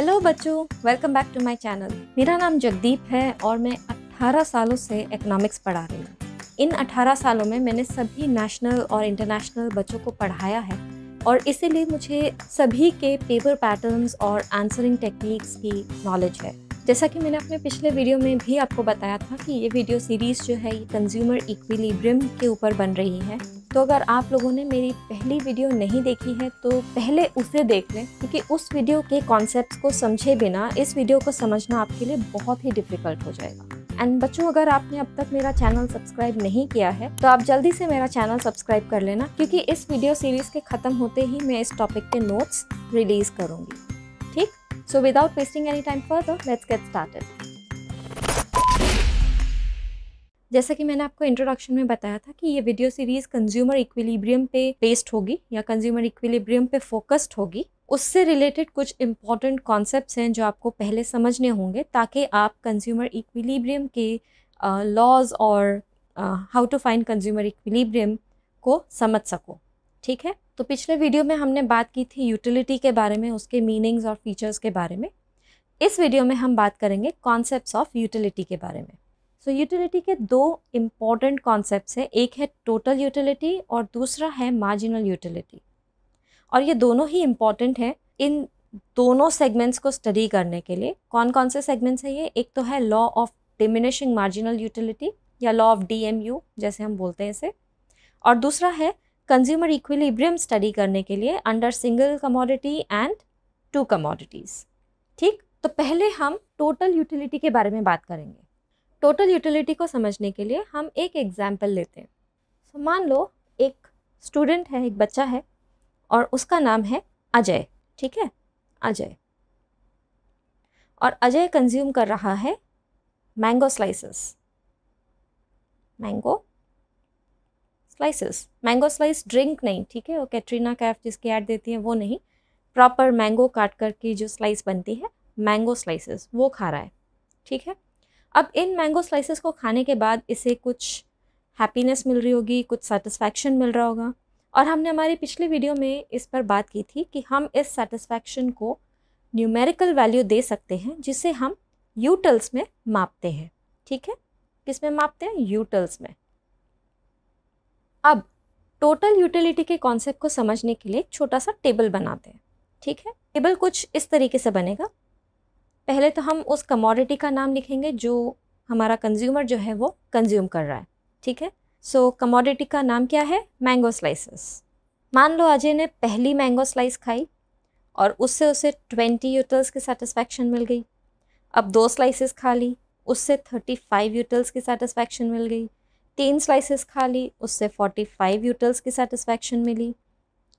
Hello बच्चों welcome back to my channel मेरा नाम जगदीप है और मैं 18 सालों से इकोनॉमिक्स पढ़ा रही हूँ इन 18 सालों में मैंने सभी नेशनल और इंटरनेशनल बच्चों को पढ़ाया है और इसीलिए मुझे सभी के पेपर पैटर्न्स और आंसरिंग टेक्निक्स की नॉलेज है जैसा कि मैंने अपने पिछले वीडियो में भी आपको बताया था कि ये वीडियो सीरीज़ जो है ये कंज्यूमर इक्विलिब्रियम के ऊपर बन रही है तो अगर आप लोगों ने मेरी पहली वीडियो नहीं देखी है तो पहले उसे देख लें क्योंकि उस वीडियो के कॉन्सेप्ट को समझे बिना इस वीडियो को समझना आपके लिए बहुत ही डिफ़िकल्ट हो जाएगा एंड बच्चों अगर आपने अब तक मेरा चैनल सब्सक्राइब नहीं किया है तो आप जल्दी से मेरा चैनल सब्सक्राइब कर लेना क्योंकि इस वीडियो सीरीज के खत्म होते ही मैं इस टॉपिक के नोट्स रिलीज करूंगी ठीक so without wasting any time further, let's get started जैसा कि मैंने आपको इंट्रोडक्शन में बताया था कि ये वीडियो सीरीज कंज्यूमर इक्विलिब्रियम पे बेस्ड होगी या कंज्यूमर इक्विलिब्रियम पे फोकस्ड होगी उससे रिलेटेड कुछ इंपॉर्टेंट कॉन्सेप्ट्स हैं जो आपको पहले समझने होंगे ताकि आप कंज्यूमर इक्विलिब्रियम के लॉज uh, और how to find consumer equilibrium को समझ सको ठीक है तो पिछले वीडियो में हमने बात की थी यूटिलिटी के बारे में उसके मीनिंग्स और फीचर्स के बारे में इस वीडियो में हम बात करेंगे कॉन्सेप्ट्स ऑफ यूटिलिटी के बारे में सो so, यूटिलिटी के दो इम्पॉर्टेंट कॉन्सेप्ट्स हैं एक है टोटल यूटिलिटी और दूसरा है मार्जिनल यूटिलिटी और ये दोनों ही इम्पॉर्टेंट हैं इन दोनों सेगमेंट्स को स्टडी करने के लिए कौन कौन से सेगमेंट्स हैं ये एक तो है law of diminishing marginal utility या लॉ ऑफ डी जैसे हम बोलते हैं इसे और दूसरा है कंज्यूमर इक्विलिब्रियम स्टडी करने के लिए under single commodity and two commodities ठीक तो पहले हम टोटल यूटिलिटी के बारे में बात करेंगे टोटल यूटिलिटी को समझने के लिए हम एक एग्जाम्पल लेते हैं सो so, मान लो एक स्टूडेंट है एक बच्चा है और उसका नाम है अजय ठीक है अजय और अजय कंज्यूम कर रहा है mango slices mango slices mango slice drink नहीं ठीक है वो कैटरीना कैफ जिसकी ऐड देती है वो नहीं प्रॉपर मैंगो काट कर की जो स्लाइस बनती है मैंगो स्लाइसेस वो खा रहा है ठीक है अब इन मैंगो स्लाइसेस को खाने के बाद इसे कुछ हैप्पीनेस मिल रही होगी कुछ सेटिस्फैक्शन मिल रहा होगा और हमने हमारी पिछली वीडियो में इस पर बात की थी कि हम इस सेटिस्फैक्शन को न्यूमेरिकल वैल्यू दे सकते हैं जिसे हम यूटल्स में मापते हैं ठीक है किस में मापते हैं यूटल्स में अब टोटल यूटिलिटी के कॉन्सेप्ट को समझने के लिए छोटा सा टेबल बनाते हैं ठीक है टेबल कुछ इस तरीके से बनेगा पहले तो हम उस कमोडिटी का नाम लिखेंगे जो हमारा कंज्यूमर जो है वो कंज्यूम कर रहा है ठीक है सो so, कमोडिटी का नाम क्या है मैंगो स्लाइसेस मान लो अजय ने पहली मैंगो स्लाइस खाई और उससे उसे ट्वेंटी यूटल्स की सेटिस्फैक्शन मिल गई अब दो स्लाइसेस खा ली उससे थर्टी फाइव यूटल्स की सेटिस्फैक्शन मिल गई तीन स्लाइसेस खा ली उससे 45 यूटल्स की सेटिस्फेक्शन मिली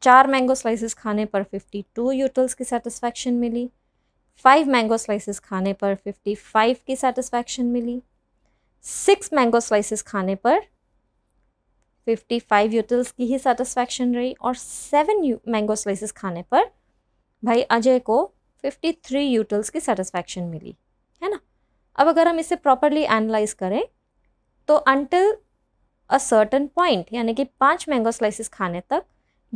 चार मैंगो स्लाइसेस खाने पर 52 यूटल्स की सेटिस्फेक्शन मिली फाइव मैंगो स्लाइसेस खाने पर 55 की सेटिस्फेक्शन मिली सिक्स मैंगो स्लाइसेस खाने पर 55 यूटल्स की ही सेटिस्फेक्शन रही और सेवन मैंगो स्लाइसेस खाने पर भाई अजय को 53 यूटल्स की सेटिस्फेक्शन मिली है ना अब अगर हम इसे प्रॉपरली एनालाइज करें तो अंटिल अ सर्टन पॉइंट यानी कि पांच मैंगो स्लाइसिस खाने तक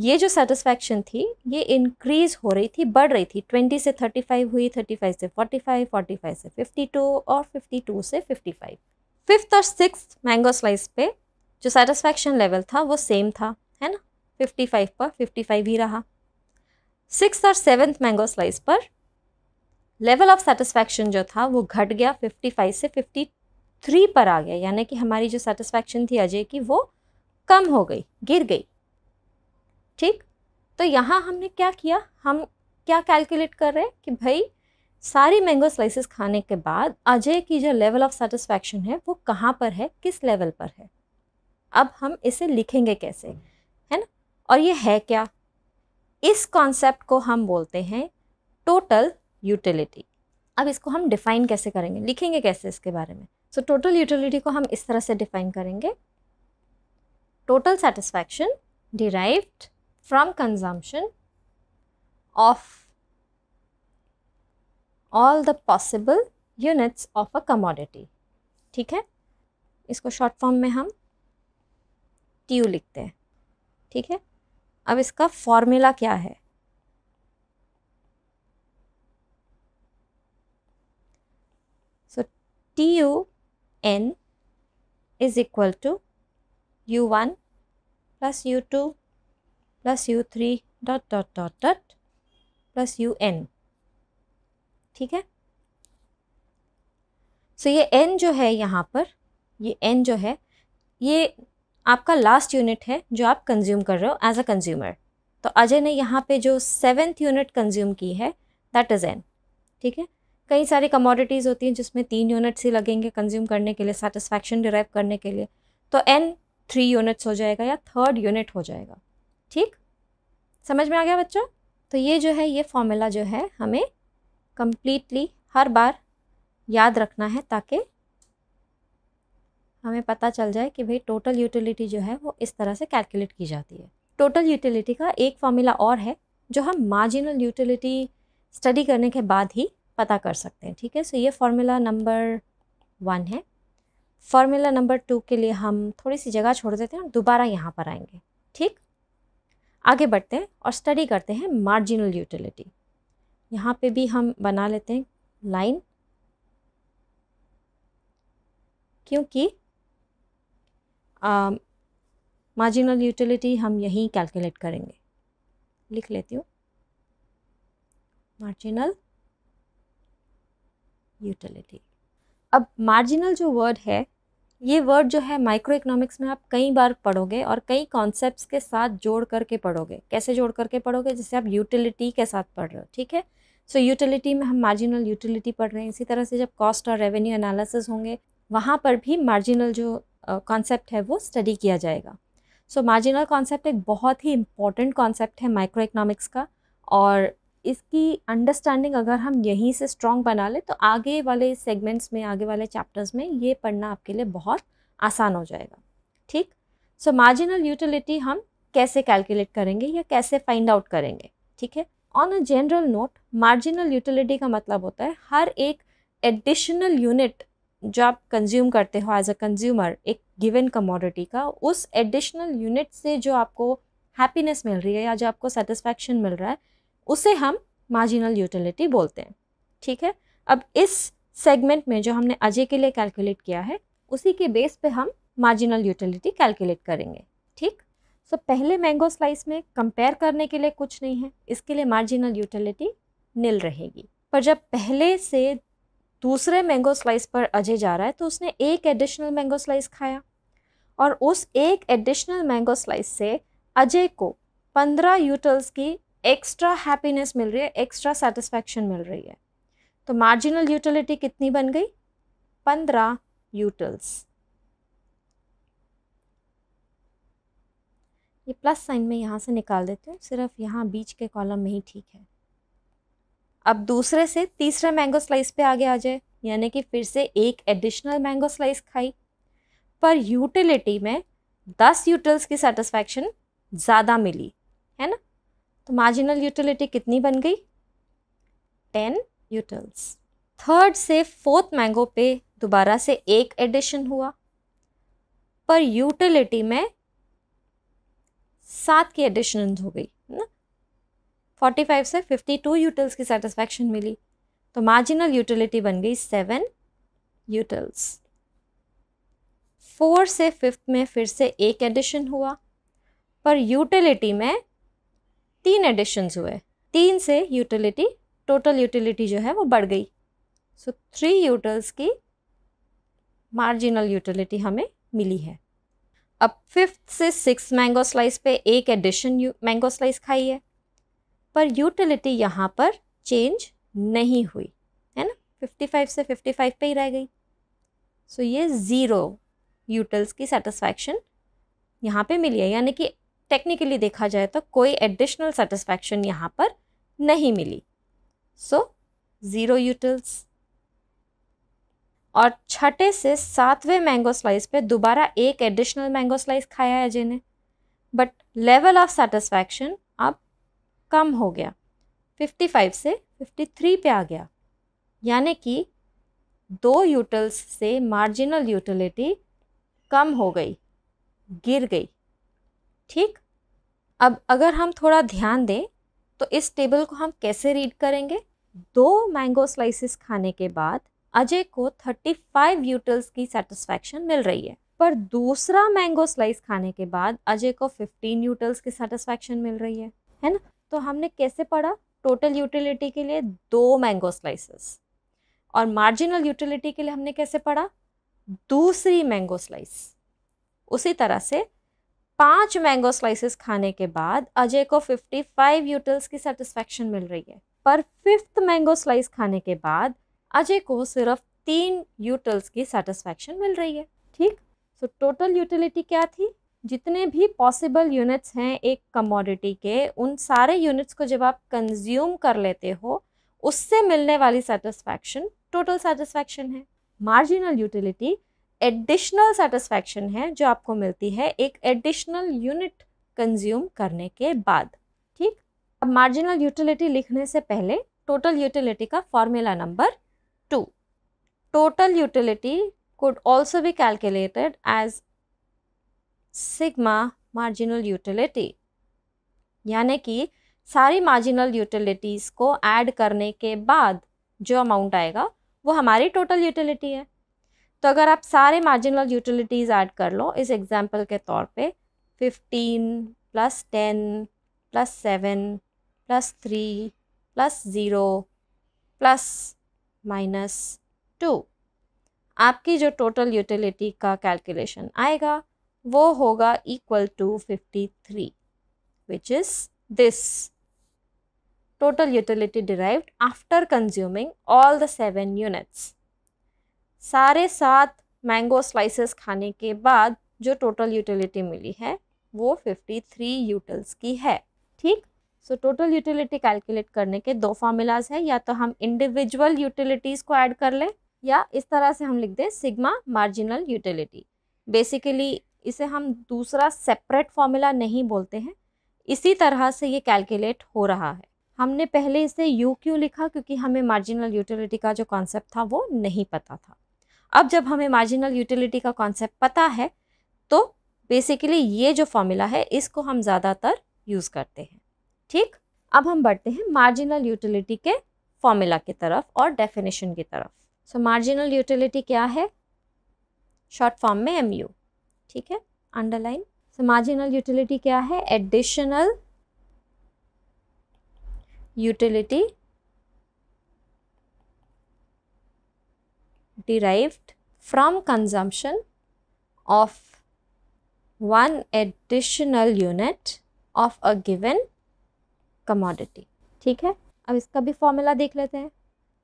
ये जो सेटिस्फैक्शन थी ये इंक्रीज हो रही थी बढ़ रही थी ट्वेंटी से थर्टी फाइव हुई थर्टी फाइव से फोर्टी फाइव फोर्टी फाइव से फिफ्टी टू और फिफ्टी टू से फिफ्टी फाइव फिफ्थ और सिक्स मैंगो स्लाइस पे जो सेटिस्फैक्शन लेवल था वो सेम था है ना फिफ्टी फाइव पर फिफ्टी फाइव ही रहा सिक्स और सेवन्थ मैंगो स्लाइस पर लेवल ऑफ सेटिस्फैक्शन जो था वो घट गया फिफ्टी फाइव से फिफ्टी थ्री पर आ गया यानी कि हमारी जो सेटिस्फैक्शन थी अजय की वो कम हो गई गिर गई ठीक तो यहाँ हमने क्या किया हम क्या कैलकुलेट कर रहे हैं कि भाई सारी मैंगो स्लाइसेस खाने के बाद अजय की जो लेवल ऑफ सेटिस्फैक्शन है वो कहाँ पर है किस लेवल पर है अब हम इसे लिखेंगे कैसे है ना और ये है क्या इस कॉन्सेप्ट को हम बोलते हैं टोटल यूटिलिटी अब इसको हम डिफ़ाइन कैसे करेंगे लिखेंगे कैसे इसके बारे में सो टोटल यूटिलिटी को हम इस तरह से डिफाइन करेंगे total satisfaction derived from consumption of all the possible units of a commodity ठीक है इसको शॉर्ट फॉर्म में हम टी यू लिखते हैं ठीक है अब इसका फॉर्मूला क्या है so T U n is equal to u1 plus u2 plus u3 dot dot dot dot dot plus U N ठीक है सो so ये एन जो है यहाँ पर ये एन जो है ये आपका लास्ट यूनिट है जो आप कंज्यूम कर रहे हो एज अ कंज्यूमर तो अजय ने यहाँ पे जो सेवेंथ यूनिट कंज्यूम की है दैट इज़ एन ठीक है कई सारी कमोडिटीज़ होती हैं जिसमें तीन यूनिट्स ही लगेंगे कंज्यूम करने के लिए सेटिस्फैक्शन डिराइव करने के लिए तो एन थ्री यूनिट्स हो जाएगा या थर्ड यूनिट हो जाएगा ठीक समझ में आ गया बच्चों तो ये जो है ये फॉर्मूला जो है हमें कम्प्लीटली हर बार याद रखना है ताकि हमें पता चल जाए कि भाई टोटल यूटिलिटी जो है वो इस तरह से कैलकुलेट की जाती है टोटल यूटिलिटी का एक फार्मूला और है जो हम मार्जिनल यूटिलिटी स्टडी करने के बाद ही पता कर सकते हैं ठीक है सो ये फार्मूला नंबर वन है फार्मूला नंबर टू के लिए हम थोड़ी सी जगह छोड़ देते हैं और दोबारा यहाँ पर आएंगे ठीक आगे बढ़ते हैं और स्टडी करते हैं मार्जिनल यूटिलिटी यहाँ पे भी हम बना लेते हैं लाइन क्योंकि मार्जिनल यूटिलिटी हम यहीं कैलकुलेट करेंगे लिख लेती हूँ मार्जिनल यूटिलिटी अब मार्जिनल जो वर्ड है ये वर्ड जो है माइक्रो इकोनॉमिक्स में आप कई बार पढ़ोगे और कई कॉन्सेप्ट्स के साथ जोड़ करके पढ़ोगे कैसे जोड़ करके पढ़ोगे जैसे आप यूटिलिटी के साथ पढ़ रहे हो ठीक है सो so, यूटिलिटी में हम मार्जिनल यूटिलिटी पढ़ रहे हैं इसी तरह से जब कॉस्ट और रेवेन्यू एनालिसिस होंगे वहाँ पर भी मार्जिनल जो कॉन्सेप्ट uh, है वो स्टडी किया जाएगा सो मार्जिनल कॉन्सेप्ट एक बहुत ही इंपॉर्टेंट कॉन्सेप्ट है माइक्रो इकोनॉमिक्स का और इसकी अंडरस्टैंडिंग अगर हम यहीं से स्ट्रॉन्ग बना लें तो आगे वाले सेगमेंट्स में आगे वाले चैप्टर्स में ये पढ़ना आपके लिए बहुत आसान हो जाएगा ठीक सो मार्जिनल यूटिलिटी हम कैसे कैलकुलेट करेंगे या कैसे फाइंड आउट करेंगे ठीक है on a general note marginal utility का मतलब होता है हर एक एडिशनल यूनिट जो आप कंज्यूम करते हो एज अ कंज्यूमर एक गिवन कमोडिटी का उस एडिशनल यूनिट से जो आपको हैप्पीनेस मिल रही है या जो आपको सेटिस्फैक्शन मिल रहा है उसे हम मार्जिनल यूटिलिटी बोलते हैं ठीक है अब इस सेगमेंट में जो हमने अजय के लिए कैलकुलेट किया है उसी के बेस पे हम मार्जिनल यूटिलिटी कैलकुलेट करेंगे ठीक सो so, पहले मैंगो स्लाइस में कंपेयर करने के लिए कुछ नहीं है इसके लिए मार्जिनल यूटिलिटी नील रहेगी पर जब पहले से दूसरे मैंगो स्लाइस पर अजय जा रहा है तो उसने एक एडिशनल मैंगो स्लाइस खाया और उस एक एडिशनल मैंगो स्लाइस से अजय को पंद्रह यूटल्स की एक्स्ट्रा हैप्पीनेस मिल रही है एक्स्ट्रा सेटिस्फेक्शन मिल रही है तो मार्जिनल यूटिलिटी कितनी बन गई पंद्रह यूटल्स ये प्लस साइन में यहाँ से निकाल देती हूँ सिर्फ यहाँ बीच के कॉलम में ही ठीक है अब दूसरे से तीसरे मैंगो स्लाइस पे आगे आ जाए यानी कि फिर से एक एडिशनल मैंगो स्लाइस खाई पर यूटिलिटी में दस यूटल्स की सेटिस्फैक्शन ज़्यादा मिली है ना तो मार्जिनल यूटिलिटी कितनी बन गई टेन यूटल्स थर्ड से फोर्थ मैंगो पे दोबारा से एक एडिशन हुआ पर यूटिलिटी में सात की एडिशन हो गई है ना फोर्टी फाइव से फिफ्टी टू यूटल्स की सेटिस्फैक्शन मिली तो मार्जिनल यूटिलिटी बन गई सेवन यूटल्स फोर से फिफ्थ में फिर से एक एडिशन हुआ पर यूटिलिटी में तीन एडिशंस हुए तीन से यूटिलिटी टोटल यूटिलिटी जो है वो बढ़ गई सो थ्री यूटल्स की मार्जिनल यूटिलिटी हमें मिली है अब फिफ्थ से सिक्स मैंगो स्लाइस पे एक एडिशन मैंगो स्लाइस खाई है पर यूटिलिटी यहाँ पर चेंज नहीं हुई है ना फिफ्टी फाइव से फिफ्टी फाइव पे ही रह गई सो so, ये ज़ीरो यूटल्स की सेटिस्फैक्शन यहाँ पे मिली है यानी कि टेक्निकली देखा जाए तो कोई एडिशनल सेटिस्फैक्शन यहाँ पर नहीं मिली सो ज़ीरो यूटिल्स और छठे से सातवें मैंगो स्लाइस पे दोबारा एक एडिशनल मैंगो स्लाइस खाया है जिन्हें बट लेवल ऑफ सेटिस्फैक्शन अब कम हो गया 55 से 53 पे आ गया यानी कि दो यूटल्स से मार्जिनल यूटिलिटी कम हो गई गिर गई ठीक अब अगर हम थोड़ा ध्यान दें तो इस टेबल को हम कैसे रीड करेंगे दो मैंगो स्लाइसिस खाने के बाद अजय को 35 यूटल्स की सेटिस्फैक्शन मिल रही है पर दूसरा मैंगो स्लाइस खाने के बाद अजय को 15 यूटल्स की सेटिस्फैक्शन मिल रही है है ना तो हमने कैसे पढ़ा टोटल यूटिलिटी के लिए दो मैंगो स्लाइसेस और मार्जिनल यूटिलिटी के लिए हमने कैसे पढ़ा दूसरी मैंगो स्लाइस उसी तरह से पांच मैंगो स्लाइसेस खाने के बाद अजय को 55 यूटल्स की सेटिस्फेक्शन मिल रही है पर फिफ्थ मैंगो स्लाइस खाने के बाद अजय को सिर्फ तीन यूटल्स की सेटिस्फेक्शन मिल रही है ठीक सो टोटल यूटिलिटी क्या थी जितने भी पॉसिबल यूनिट्स हैं एक कमोडिटी के उन सारे यूनिट्स को जब आप कंज्यूम कर लेते हो उससे मिलने वाली सेटिस्फैक्शन टोटल सेटिस्फैक्शन है मार्जिनल यूटिलिटी एडिशनल सेटिस्फैक्शन है जो आपको मिलती है एक एडिशनल यूनिट कंज्यूम करने के बाद ठीक अब मार्जिनल यूटिलिटी लिखने से पहले टोटल यूटिलिटी का formula number two total utility could also भी calculated as sigma marginal utility यानी कि सारी मार्जिनल यूटिलिटीज़ को ऐड करने के बाद जो अमाउंट आएगा वो हमारी टोटल यूटिलिटी है तो अगर आप सारे मार्जिनल यूटिलिटीज़ ऐड कर लो इस एग्ज़ाम्पल के तौर पे fifteen plus ten plus seven plus three plus zero plus minus two आपकी जो टोटल यूटिलिटी का कैलकुलेशन आएगा वो होगा equal to fifty three which is this total utility derived after consuming all the seven units सारे सात mango slices खाने के बाद जो टोटल यूटिलिटी मिली है वो 53 यूटल्स की है ठीक सो टोटल यूटिलिटी कैलकुलेट करने के दो फार्मूलाज हैं या तो हम इंडिविजुअल यूटिलिटीज़ को ऐड कर लें या इस तरह से हम लिख दें सिग्मा मार्जिनल यूटिलिटी बेसिकली इसे हम दूसरा सेपरेट फार्मूला नहीं बोलते हैं इसी तरह से ये कैलकुलेट हो रहा है हमने पहले इसे यू क्यों लिखा क्योंकि हमें मार्जिनल यूटिलिटी का जो कॉन्सेप्ट था वो नहीं पता था अब जब हमें मार्जिनल यूटिलिटी का कॉन्सेप्ट पता है तो बेसिकली ये जो फॉर्मूला है इसको हम ज़्यादातर यूज़ करते हैं ठीक अब हम बढ़ते हैं मार्जिनल यूटिलिटी के फॉर्मूला की तरफ और डेफिनेशन की तरफ सो मार्जिनल यूटिलिटी क्या है शॉर्ट फॉर्म में एम यू ठीक है अंडरलाइन सो मार्जिनल यूटिलिटी क्या है additional utility derived from consumption of one additional unit of a given commodity. ठीक है अब इसका भी फॉर्मूला देख लेते हैं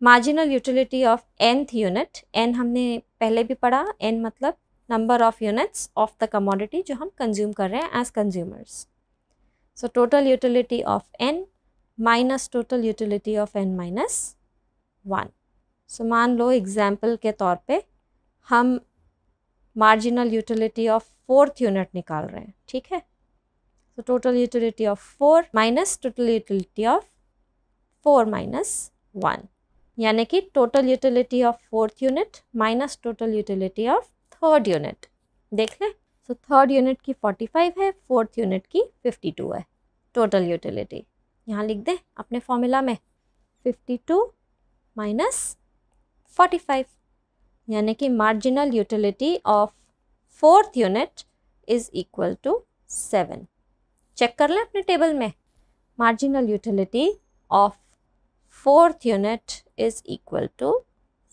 marginal utility of nth unit N हमने पहले भी पढ़ा एन मतलब number of units of the commodity जो हम कंज्यूम कर रहे हैं as consumers so total utility of N minus total utility of N minus one so मान लो एग्ज़ाम्पल के तौर पे हम marginal utility of fourth unit निकाल रहे हैं ठीक है so total utility of four minus total utility of four minus one यानी कि total utility of fourth unit minus total utility of third unit देख लें सो थर्ड यूनिट की फोर्टी फाइव है फोर्थ यूनिट की फिफ्टी टू है total utility यहाँ लिख दें अपने फॉर्मूला में फिफ्टी टू माइनस 45 यानी कि marginal utility of fourth unit is equal to seven check कर लें अपने टेबल में marginal utility of fourth unit is equal to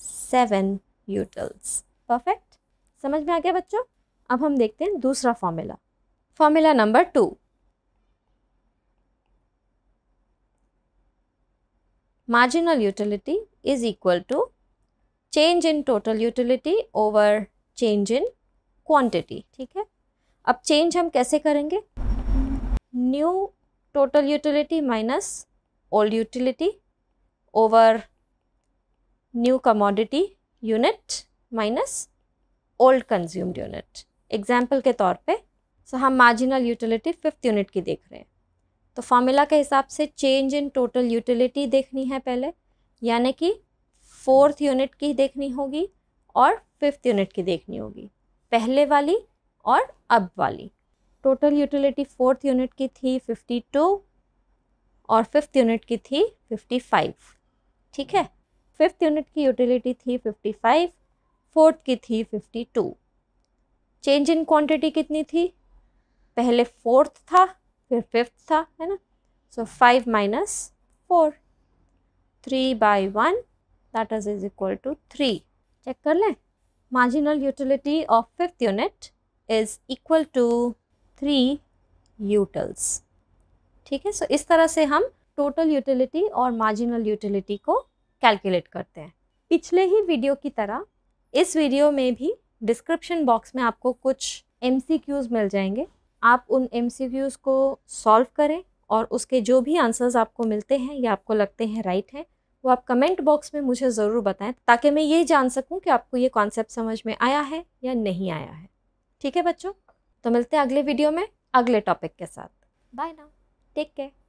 seven utils perfect समझ में आ गया बच्चों अब हम देखते हैं दूसरा formula formula number two marginal utility is equal to change in total utility over change in quantity ठीक है अब चेंज हम कैसे करेंगे new total utility minus old utility over new commodity unit minus old consumed unit example के तौर पे सो हम मार्जिनल यूटिलिटी फिफ्थ यूनिट की देख रहे हैं तो फार्मूला के हिसाब से चेंज इन टोटल यूटिलिटी देखनी है पहले यानी कि फोर्थ यूनिट की देखनी होगी और फिफ्थ यूनिट की देखनी होगी पहले वाली और अब वाली टोटल यूटिलिटी फोर्थ यूनिट की थी फिफ्टी टू और फिफ्थ यूनिट की थी फिफ्टी फाइव ठीक है फिफ्थ यूनिट की यूटिलिटी थी फिफ्टी फाइव फोर्थ की थी fifty two change in quantity कितनी थी पहले फोर्थ था फिर फिफ्थ था है ना so five minus four three by one that is is equal to three check कर लें marginal utility of fifth unit is equal to three utils ठीक है सो इस तरह से हम टोटल यूटिलिटी और मार्जिनल यूटिलिटी को कैलकुलेट करते हैं पिछले ही वीडियो की तरह इस वीडियो में भी डिस्क्रिप्शन बॉक्स में आपको कुछ एम सी क्यूज मिल जाएंगे आप उन एम सी क्यूज को सॉल्व करें और उसके जो भी आंसर्स आपको मिलते हैं या आपको लगते हैं राइट हैं वो आप कमेंट बॉक्स में मुझे ज़रूर बताएं ताकि मैं ये जान सकूं कि आपको ये कॉन्सेप्ट समझ में आया है या नहीं आया है ठीक है बच्चों तो मिलते हैं अगले वीडियो में अगले टॉपिक के साथ बाय ना टेक केयर